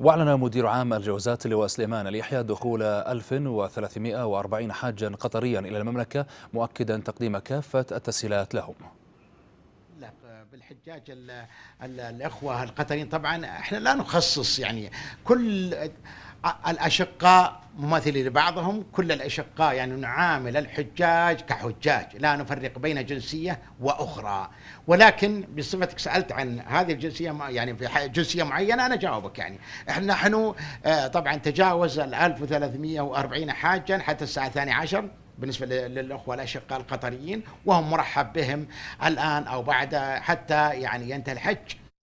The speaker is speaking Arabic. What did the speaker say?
وأعلن مدير عام الجوازات اللواء سليمان اليحيى دخول 1340 حاجا قطريا إلى المملكة مؤكدا تقديم كافة التسهيلات لهم بالحجاج الـ الـ الإخوة القطريين طبعا احنا لا نخصص يعني كل الأشقاء مماثلين لبعضهم كل الأشقاء يعني نعامل الحجاج كحجاج لا نفرق بين جنسية وأخرى ولكن بصفتك سألت عن هذه الجنسية يعني في جنسية معينة أنا جاوبك يعني احنا نحن آه، طبعا تجاوز ال 1340 حاجا حتى الساعة 12 بالنسبه للاخوه الاشقاء القطريين وهم مرحب بهم الان او بعد حتى يعني ينتهي الحج